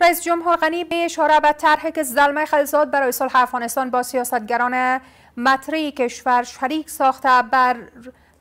رئیس جمهور غنی به اشاره به طرح که زلمه خلیزاد برای صلح افغانستان با سیاستگران مطرح کشور شریک ساخته بر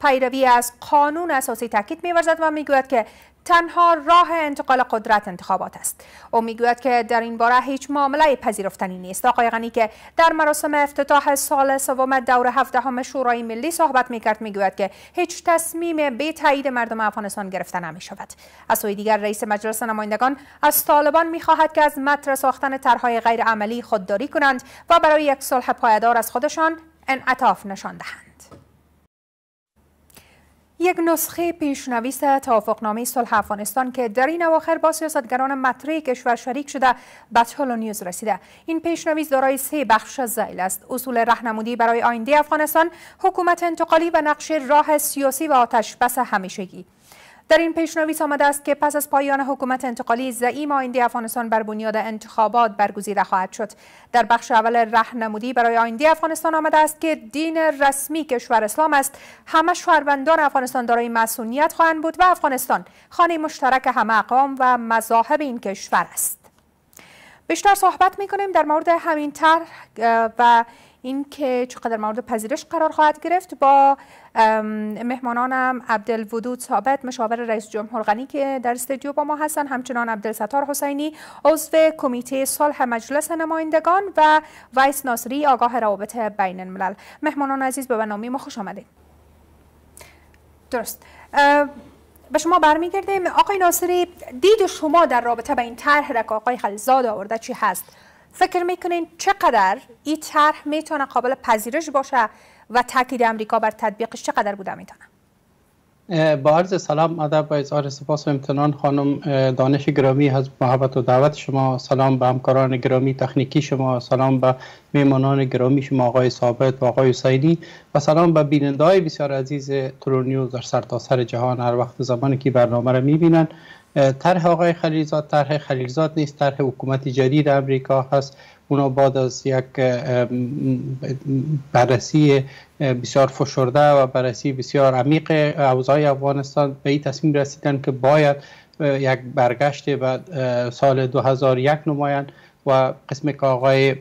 پیروی از قانون اساسی تاکید می‌ورزد و می‌گوید که تنها راه انتقال قدرت انتخابات است او میگوید که در این باره هیچ معامله پذیرفتنی نیست آقای غنی که در مراسم افتتاح سال سوم دور هفدهم شورای ملی صحبت میکرد میگوید که هیچ تصمیم به تایید مردم افغانستان گرفته نمیشود از سوی دیگر رئیس مجلس نمایندگان از طالبان میخواهد که از متر ساختن طرحهای غیرعملی خودداری کنند و برای یک صلح پایدار از خودشان انعطاف نشان دهند یک نسخه پیشنویس توافقنامه صلح افغانستان که در این اواخر با سیاستگران مطرح کشور شریک شده به و نیوز رسیده این پیشنویس دارای سه بخش زیل است اصول رهنمودی برای آینده افغانستان حکومت انتقالی و نقش راه سیاسی و آتش بس همیشگی در این پیشنویس آمده است که پس از پایان حکومت انتقالی زعیم آینده افغانستان بر بنیاد انتخابات برگزیده خواهد شد در بخش اول رهنمودی برای آینده افغانستان آمده است که دین رسمی کشور اسلام است همه شهروندان افغانستان دارای مسئولیت خواهند بود و افغانستان خانه مشترک همه اقام و مذاهب این کشور است بیشتر صحبت میکنیم در مورد همین طرح و اینکه چقدر مورد پذیرش قرار خواهد گرفت با مهمانانم عبدالودود ثابت مشاور رئیس جمهور غنی که در استودیو با ما هستن همچنان عبدالستار حسینی عضو کمیته صلح مجلس نمایندگان و ویس ناصری آگاه روابط بین الملل مهمانان عزیز به برنامه ما خوش آمدید درست به شما برمیگردیم آقای ناصری دید شما در رابطه به این طرح را که آقای خلیزاد آورده چی هست فکر میکنین چقدر این طرح میتونه قابل پذیرش باشه و تاکید امریکا بر تطبیقش چقدر بوده میتونم با عرض سلام ادب و اظهار سپاس و امتنان خانم دانش گرامی از محبت و دعوت شما سلام به همکاران گرامی تخنیکی شما سلام به میمانان گرامی شما آقای ثابت و آقای حسینی و سلام به بیننده بسیار عزیز ترونیوز در سرتاسر سر جهان هر وقت زمانی که برنامه را میبینند طرح آقای خلیلزاد طرح خلیلزاد نیست طرح حکومت جدید امریکا هست اونا بعد از یک بررسی بسیار فشرده و بررسی بسیار عمیق اوضاع افغانستان به این تصمیم رسیدن که باید یک برگشت به سال 2001 نمایند و قسم که آقای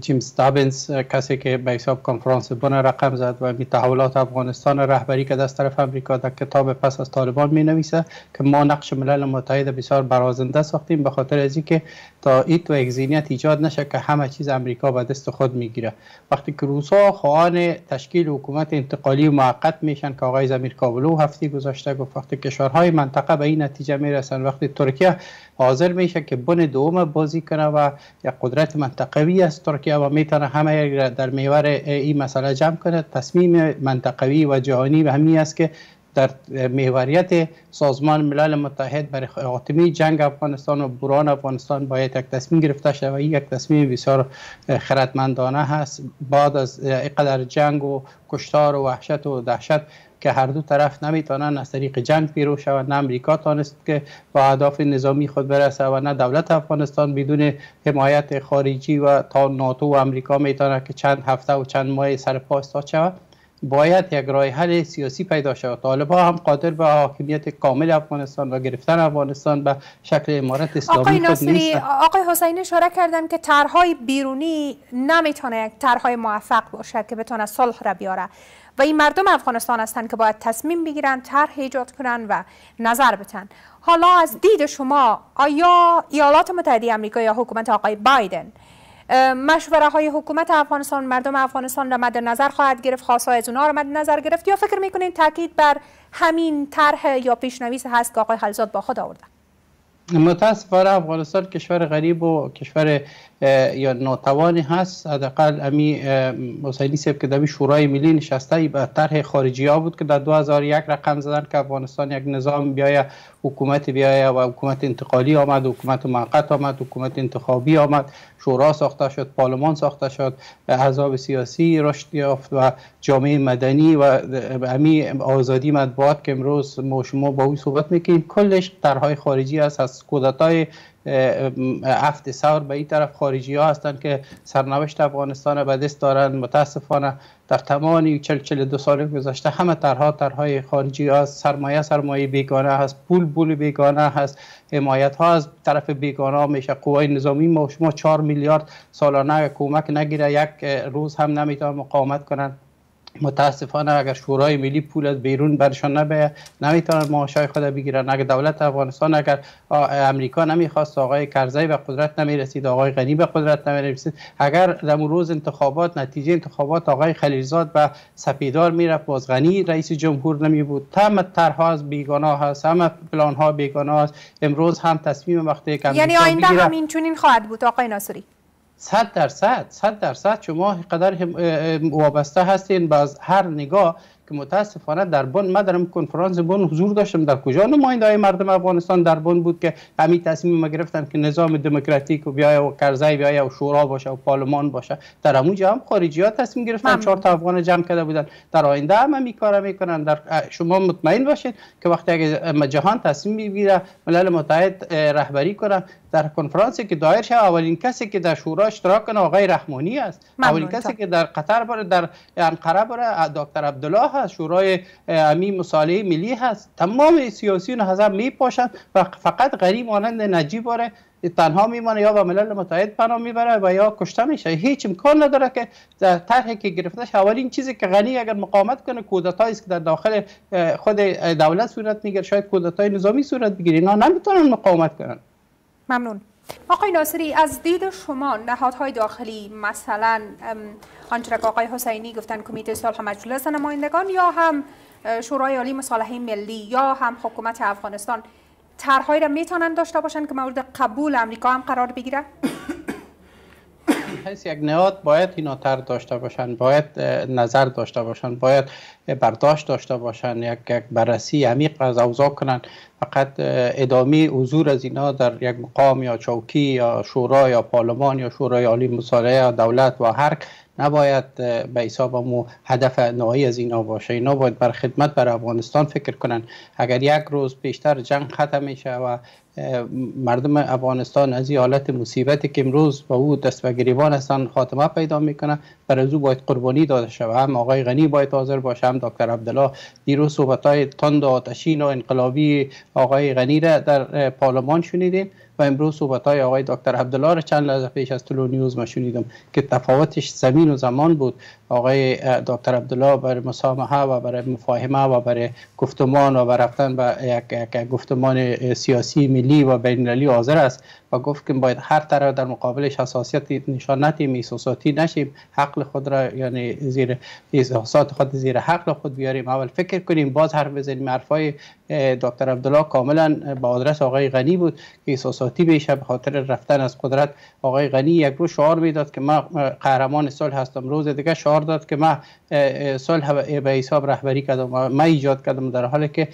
جیم ستابنز کسی که به حساب کنفرانس بن رقم زد و می تحولات افغانستان رهبری که دست طرف امریکا در کتاب پس از طالبان می نویسه که ما نقش ملل متحد بسیار برازنده ساختیم به خاطر از که تا ایت و اگزینیت ایجاد نشه که همه چیز امریکا به دست خود می گیره وقتی که روسا خوان تشکیل حکومت انتقالی موقت میشن که آقای زمیر کابلو هفته گذشته گفت وقتی کشورهای منطقه به این نتیجه میرسن وقتی ترکیه حاضر میشه که بن دوم بازی کنه و یک قدرت منطقوی است ترکیه و میتونه همه در میوار این مسئله جمع کنه تصمیم منطقوی و جهانی به است که در میواریت سازمان ملل متحد برای خاتمه جنگ افغانستان و بران افغانستان باید یک تصمیم گرفته شود و یک تصمیم بسیار خردمندانه هست بعد از اینقدر جنگ و کشتار و وحشت و دهشت که هر دو طرف نمیتونن از طریق جنگ پیرو شوند نه امریکا تانست که با اهداف نظامی خود برسه و نه دولت افغانستان بدون حمایت خارجی و تا ناتو و امریکا میتونه که چند هفته و چند ماه سر پا شود باید یک راه حل سیاسی پیدا شود طالبان هم قادر به حاکمیت کامل افغانستان و گرفتن افغانستان به شکل امارت اسلامی آقای نیست آقای حسین اشاره کردن که طرحهای بیرونی نمیتونه یک موفق باشد که بتونه صلح را بیاره و این مردم افغانستان هستند که باید تصمیم بگیرن، طرح ایجاد کنن و نظر بتن حالا از دید شما آیا ایالات متحده آمریکا یا حکومت آقای بایدن مشوره های حکومت افغانستان مردم افغانستان را مد نظر خواهد گرفت خواستهای از اونها را مد نظر گرفت یا فکر میکنین تاکید بر همین طرح یا پیشنویس هست که آقای خلزاد با خود آوردن متاسفانه افغانستان کشور غریب و کشور یا ناتوانی هست حداقل امی حسینی سیب که دمی شورای ملی نشسته به طرح خارجی ها بود که در 2001 رقم زدن که افغانستان یک نظام بیایه حکومت بیایه و حکومت انتقالی آمد حکومت موقت آمد حکومت انتخابی آمد شورا ساخته شد پارلمان ساخته شد احزاب سیاسی رشد یافت و جامعه مدنی و امی آزادی مطبوعات که امروز ما شما با او صحبت میکنیم کلش طرحهای خارجی است از کودتای هفت سور به این طرف خارجی ها هستند که سرنوشت افغانستان به دست دارند متاسفانه در تمام این 40 دو سال گذشته همه طرها طرهای خارجی ها سرمایه سرمایه بیگانه هست پول پول بیگانه هست حمایت ها از طرف بیگانه میشه قوای نظامی ما شما 4 میلیارد سالانه کمک نگیره یک روز هم نمیتونه مقاومت کنند متاسفانه اگر شورای ملی پول از بیرون برشان نبه نمیتونن معاشای خود بگیرن اگر دولت افغانستان اگر امریکا نمیخواست آقای کرزی به قدرت نمیرسید آقای غنی به قدرت نمیرسید اگر در روز انتخابات نتیجه انتخابات آقای خلیلزاد و سپیدار میرفت باز غنی رئیس جمهور نمی بود تم طرحها از بیگانه هست همه پلان ها بیگانه است امروز هم تصمیم وقتی یعنی آینده هم چنین خواهد بود آقای ناصری صد درصد صد درصد شما قدر وابسته هستین باز هر نگاه که متاسفانه در بون ما در کنفرانس بن حضور داشتم در کجا نماینده های مردم افغانستان در بون بود که همین تصمیم ما گرفتن که نظام دموکراتیک و بیای و کرزی بیای و شورا باشه و پارلمان باشه در جا هم خارجی ها تصمیم گرفتن چهار تا افغان جمع کرده بودن در آینده هم همین کار میکنن در شما مطمئن باشید که وقتی اگه جهان تصمیم میگیره ملل متحد رهبری کنه در کنفرانسی که دایر شد اولین کسی که در شورا اشتراک کنه آقای رحمانی است اولین کسی که در قطر بره در انقره بره دکتر عبدالله هست شورای امی مصالحه ملی هست تمام سیاسیون حزب می و فقط غریب مانند نجیب باره تنها میمانه یا به ملل متحد پناه میبره و یا کشته میشه هیچ امکان نداره که در طرحی که گرفته شه اولین چیزی که غنی اگر مقاومت کنه کودتایی است که در داخل خود دولت صورت میگیره شاید کودتای نظامی صورت بگیره اینا نمیتونن مقاومت کنن ممنون آقای ناصری از دید شما نهادهای داخلی مثلا آنچه که آقای حسینی گفتن کمیته صلح مجلس نمایندگان یا هم شورای عالی مصالحه ملی یا هم حکومت افغانستان طرحهایی را میتونن داشته باشند که مورد قبول امریکا هم قرار بگیره حیث یک نهاد باید اینا تر داشته باشن باید نظر داشته باشن باید برداشت داشته باشن یک, بررسی عمیق از اوضاع کنن فقط ادامه حضور از اینا در یک مقام یا چوکی یا شورا یا پارلمان یا شورای عالی مصالحه یا دولت و هر نباید به مو هدف نهایی از اینا باشه اینا باید بر خدمت بر افغانستان فکر کنن اگر یک روز بیشتر جنگ ختم میشه و مردم افغانستان از این حالت مصیبتی که امروز با او دست و گریبان هستن خاتمه پیدا میکنه بر از او باید قربانی داده شود هم آقای غنی باید حاضر باشه هم دکتر عبدالله دیروز صحبت های تند و آتشین و انقلابی آقای غنی را در پارلمان شنیدیم و امروز صحبت های آقای دکتر عبدالله را چند لحظه پیش از تلو نیوز ما شنیدم که تفاوتش زمین و زمان بود آقای دکتر عبدالله برای مسامحه و برای مفاهمه و برای گفتمان و رفتن به یک گفتمان سیاسی ملی و بین المللی حاضر است و گفت که باید هر طرف در مقابلش حساسیت نشان ندیم احساساتی نشیم حق خود را یعنی زیر احساسات خود زیر حق خود بیاریم اول فکر کنیم باز حرف بزنیم حرفای دکتر عبدالله کاملا با آدرس آقای غنی بود که احساساتی بشه به خاطر رفتن از قدرت آقای غنی یک روز شعار میداد که من قهرمان سال هستم روز دیگه شعار داد که من صلح به حساب رهبری کردم و من ایجاد کردم در حالی که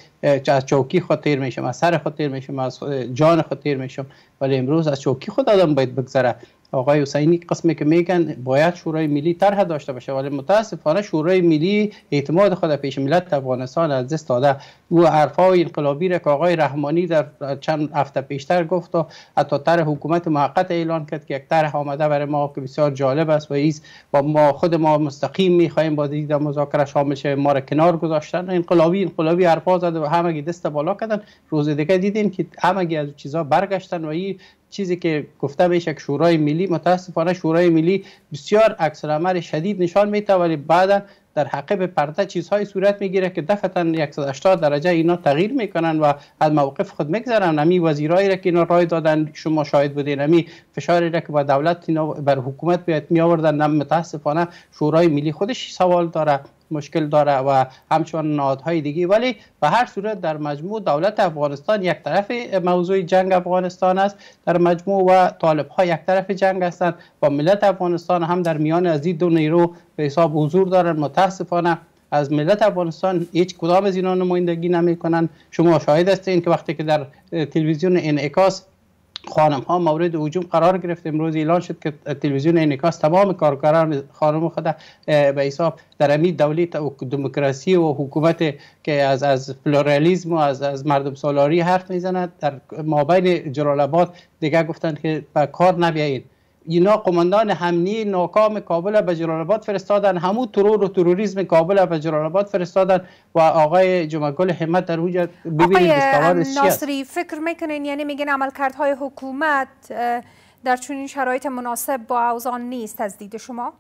از چوکی خود تیر میشم از سر خود تیر میشم از جان خود تیر میشم ولی امروز از چوکی خود آدم باید بگذره آقای حسینی قسمی که میگن باید شورای ملی طرح داشته باشه ولی متاسفانه شورای ملی اعتماد خود پیش ملت افغانستان از دست داده او حرفای انقلابی را که آقای رحمانی در چند هفته پیشتر گفت و حتی طرح حکومت موقت اعلان کرد که یک طرح آمده برای ما که بسیار جالب است و ایز با ما خود ما مستقیم میخواهیم با دید مذاکره شامل شه ما را کنار گذاشتن انقلابی انقلابی حرفا زد و همگی دست بالا کردن روز دیگه دیدیم که همگی از چیزا برگشتن و این چیزی که گفته میشه که شورای ملی متاسفانه شورای ملی بسیار اکثر شدید نشان میده ولی بعدا در حقب پرده چیزهایی صورت میگیره که دفتا 180 درجه اینا تغییر میکنن و از موقف خود میگذرن نمی وزیرایی را که اینا رای دادن شما شاهد بودین نمی فشاری را که با دولت بر حکومت بیاد می آوردن متاسفانه شورای ملی خودش سوال داره مشکل داره و همچنان نهادهای دیگه ولی به هر صورت در مجموع دولت افغانستان یک طرف موضوع جنگ افغانستان است در مجموع و طالب ها یک طرف جنگ هستند و ملت افغانستان هم در میان از این دو نیرو به حساب حضور دارند متاسفانه از ملت افغانستان هیچ کدام از اینا نمایندگی نمی شما شاهد هستین که وقتی که در تلویزیون انعکاس خانم ها مورد هجوم قرار گرفت امروز اعلان شد که تلویزیون انکاس تمام کارگران خانم خود به حساب در امید دولت و دموکراسی و حکومت که از از پلورالیسم و از از مردم سالاری حرف میزند در مابین جلال آباد دیگه گفتند که به کار نبیایید اینا قماندان همنی ناکام کابل به جلال فرستادن همو ترور و تروریسم کابل به جلال فرستادن و آقای جمعگل همت در اونجا ببینید آقای ناصری فکر میکنین یعنی میگن عملکردهای حکومت در چنین شرایط مناسب با اوزان نیست از دید شما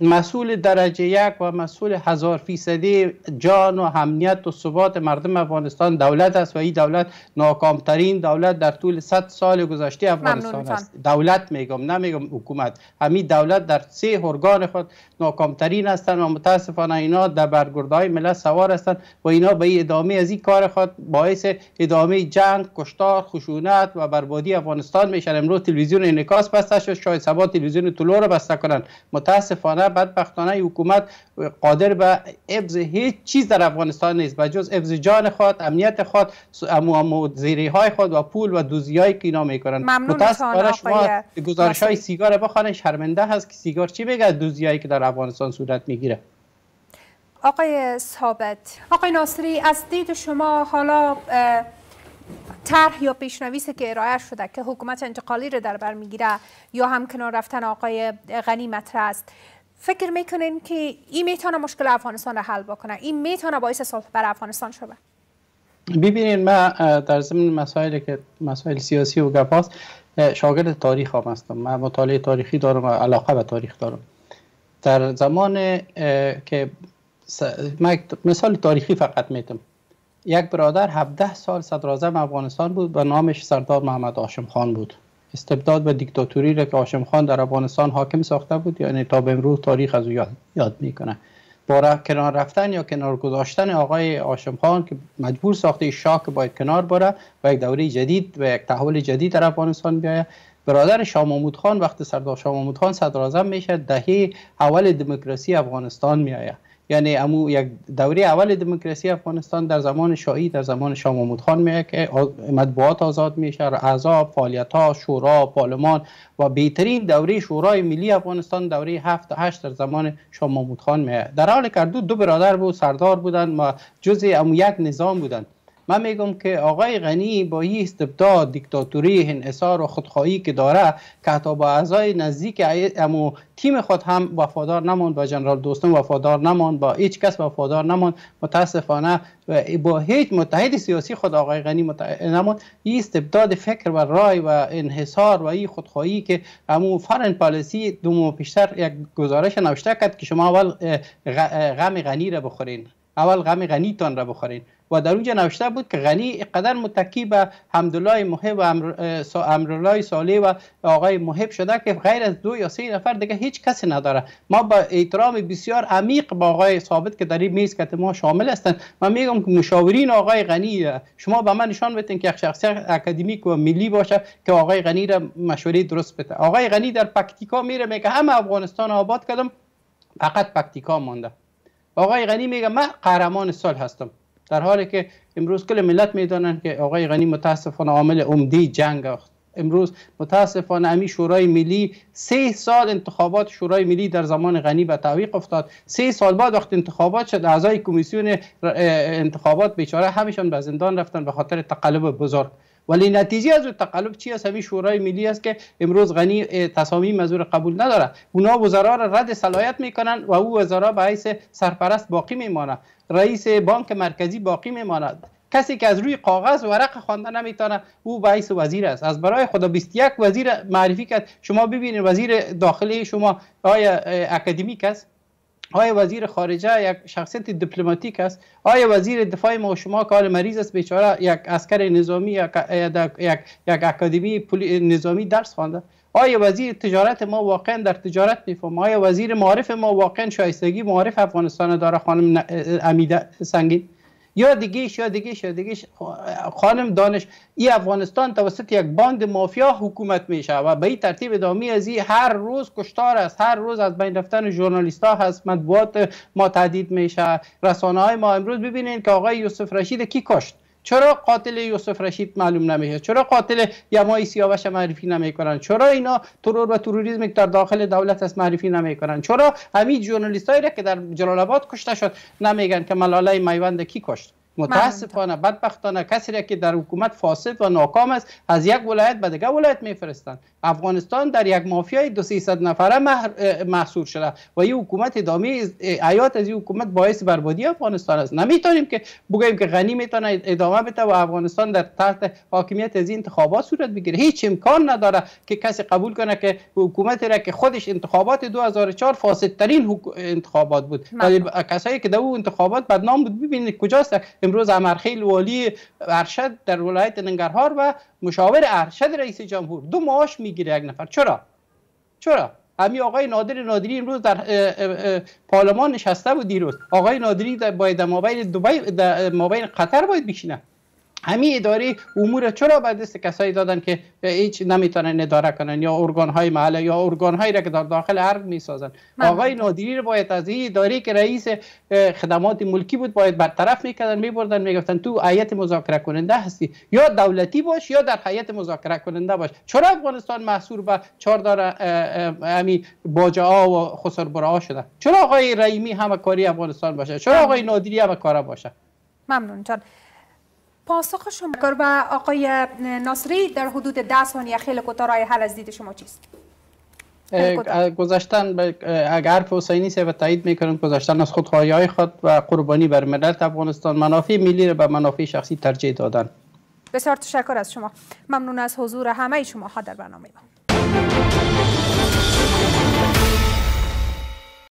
مسئول درجه یک و مسئول هزار فیصدی جان و امنیت و ثبات مردم افغانستان دولت است و این دولت ناکامترین دولت در طول 100 سال گذشته افغانستان است دولت میگم نمیگم حکومت همین دولت در سه ارگان خود ناکامترین هستند و متاسفانه اینا در برگردهای ملت سوار هستند و اینا به ای ادامه از این کار خود باعث ادامه جنگ کشتار خشونت و بربادی افغانستان میشن امروز تلویزیون انعکاس بسته شد شاید سبا تلویزیون طلوع را بسته کنند متاسفانه بعد بدبختانه حکومت قادر به ابز هیچ چیز در افغانستان نیست بجز ابز جان خود امنیت خود امو زیری های خود و پول و دوزی هایی که اینا میکنن متاسفانه شما گزارش های سیگار بخوانه شرمنده هست که سیگار چی بگه دوزی هایی که در افغانستان صورت میگیره آقای ثابت آقای ناصری از دید شما حالا طرح یا پیشنویسی که ارائه شده که حکومت انتقالی رو در بر میگیره یا هم کنار رفتن آقای غنی مطرح است فکر میکنین که این میتونه مشکل افغانستان را حل بکنه این میتونه باعث صلح بر افغانستان شود ببینین من در زمین مسائلی که مسائل سیاسی و گپاست شاگرد تاریخ هم هستم من مطالعه تاریخی دارم و علاقه به تاریخ دارم در زمان که من مثال تاریخی فقط میتم یک برادر 17 سال صدر افغانستان بود به نامش سردار محمد هاشم خان بود استبداد و دیکتاتوری را که هاشم خان در افغانستان حاکم ساخته بود یعنی تا به امروز تاریخ از او یاد, میکنه با کنار رفتن یا کنار گذاشتن آقای آشم خان که مجبور ساخته شاک باید کنار بره و یک دوره جدید و یک تحول جدید در افغانستان بیاید برادر شامامود خان وقتی سردار شامامود خان صدر میشه دهه اول دموکراسی افغانستان میآید یعنی امو یک دوره اول دموکراسی افغانستان در زمان شاهی در زمان شاه محمود خان میه که مطبوعات آزاد میشه اعضا فعالیت ها شورا پارلمان و بهترین دوره شورای ملی افغانستان دوره 7 و 8 در زمان شاه محمود خان میه در حال که دو, دو برادر بود سردار بودند و جزء امو یک نظام بودند من میگم که آقای غنی با این استبداد دیکتاتوری انحصار و خودخواهی که داره که حتی با اعضای نزدیک امو تیم خود هم وفادار نموند با جنرال دوستان وفادار نمون با هیچ کس وفادار نمان متاسفانه با هیچ متحد سیاسی خود آقای غنی ای این استبداد فکر و رای و انحصار و این خودخواهی که امو فرن پالیسی دو پیشتر یک گزارش نوشته کرد که شما اول غم غنی را بخورین اول غم غنیتان را بخورین و در اونجا نوشته بود که غنی قدر متکی به حمدالله محب و امرالله صالح و آقای محب شده که غیر از دو یا سه نفر دیگه هیچ کسی نداره ما با احترام بسیار عمیق با آقای ثابت که در این میز که ما شامل هستند ما میگم که مشاورین آقای غنی شما به من نشان بدین که شخصیه اکادمیک و ملی باشه که آقای غنی را مشوره درست بده آقای غنی در پکتیکا میره میگه همه افغانستان آباد کردم فقط پکتیکا مانده آقای غنی میگه من قهرمان سال هستم در حالی که امروز کل ملت میدانند که آقای غنی متاسفانه عامل عمدی جنگ است امروز متاسفانه امی شورای ملی سه سال انتخابات شورای ملی در زمان غنی به تعویق افتاد سه سال بعد وقت انتخابات شد اعضای کمیسیون انتخابات بیچاره همیشان به زندان رفتن به خاطر تقلب بزرگ ولی نتیجه از تقلب چی است همین شورای ملی است که امروز غنی تصامیم از قبول نداره اونا وزرا را رد صلاحیت میکنن و او وزرا به حیث سرپرست باقی میمانه رئیس بانک مرکزی باقی میماند کسی که از روی کاغذ ورق خوانده نمیتونه او ویس وزیر است از برای خدا 21 وزیر معرفی کرد شما ببینید وزیر داخلی شما آیا اکادمیک است آیا وزیر خارجه یک شخصیت دیپلماتیک است آیا وزیر دفاع ما شما که حال مریض است بیچاره یک عسکر نظامی یک یک, یک اکادمی نظامی درس خوانده آیا وزیر تجارت ما واقعا در تجارت میفهم آیا وزیر معرف ما واقعا شایستگی معرف افغانستان داره خانم امیده سنگین یا دیگهش یا دیگهش یا خانم دانش ای افغانستان توسط یک باند مافیا حکومت میشه و به این ترتیب ادامی از این هر روز کشتار است هر روز از بین رفتن ژورنالیست ها هست مطبوعات ما تهدید میشه رسانه های ما امروز ببینین که آقای یوسف رشید کی کشت چرا قاتل یوسف رشید معلوم نمیشه چرا قاتل یمای سیاوش معرفی نمیکنن چرا اینا ترور و تروریسم در داخل دولت است معرفی نمیکنن چرا همین ژورنالیستایی را که در جلال آباد کشته شد نمیگن که ملاله میوند کی کشت متاسفانه بدبختانه کسی که در حکومت فاسد و ناکام است از یک ولایت به دیگر ولایت میفرستند افغانستان در یک مافیای دو 300 نفره محصول شده و این حکومت ادامه ایات از این حکومت باعث بربادی افغانستان است نمیتونیم که بگوییم که غنی میتونه ادامه بده و افغانستان در تحت حاکمیت از این انتخابات صورت بگیره هیچ امکان نداره که کسی قبول کنه که حکومت را که خودش انتخابات 2004 فاسدترین انتخابات بود ولی کسایی که در او انتخابات بدنام بود ببینید کجاست امروز امرخیل والی ارشد در ولایت ننگرهار و مشاور ارشد رئیس جمهور دو معاش میگیره یک نفر چرا چرا همین آقای نادر نادری امروز در پارلمان نشسته بود دیروز آقای نادری باید در مابین دبی مابین قطر باید بشینه همین اداره امور چرا به دست کسایی دادن که هیچ نمیتونن اداره کنن یا ارگان های محله یا ارگان هایی را که در داخل می میسازن بله. آقای نادری رو باید از این اداره که رئیس خدمات ملکی بود باید برطرف میکردن میبردن میگفتن تو هیئت مذاکره کننده هستی یا دولتی باش یا در هیئت مذاکره کننده باش چرا افغانستان محصور به چهار امی باجا و خسربرا شده چرا آقای رحیمی همه کاری افغانستان باشه چرا بله. آقای نادری همه کارا باشه ممنون جان پاسخ شما و آقای ناصری در حدود ده ثانیه خیلی کوتاه رای حل از دید شما چیست گذشتن اگر حرف حسینی و تایید میکنند گذشتن از خودخواهی های خود و قربانی بر ملت افغانستان منافع ملی را به منافع شخصی ترجیح دادن بسیار تشکر از شما ممنون از حضور همه شما ها در برنامه ما